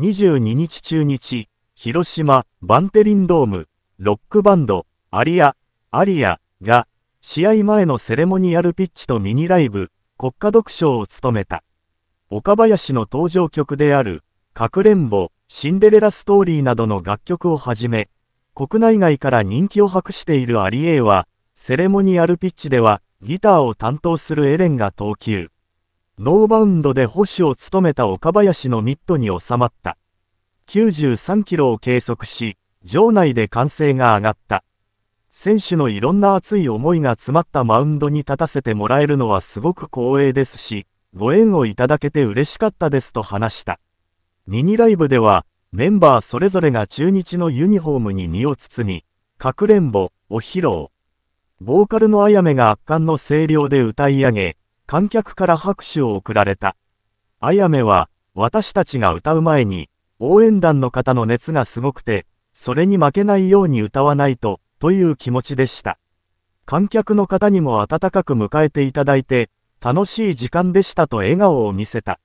22日中日、広島、バンテリンドーム、ロックバンド、アリア、アリアが、試合前のセレモニアルピッチとミニライブ、国家読書を務めた。岡林の登場曲である、かくれんぼ、シンデレラストーリーなどの楽曲をはじめ、国内外から人気を博しているアリエは、セレモニアルピッチでは、ギターを担当するエレンが投球。ノーバウンドで捕手を務めた岡林のミットに収まった。93キロを計測し、場内で歓声が上がった。選手のいろんな熱い思いが詰まったマウンドに立たせてもらえるのはすごく光栄ですし、ご縁をいただけて嬉しかったですと話した。ミニライブでは、メンバーそれぞれが中日のユニフォームに身を包み、かくれんぼを披露。ボーカルのあやめが圧巻の声量で歌い上げ、観客から拍手を送られた。あやめは、私たちが歌う前に、応援団の方の熱がすごくて、それに負けないように歌わないと、という気持ちでした。観客の方にも温かく迎えていただいて、楽しい時間でしたと笑顔を見せた。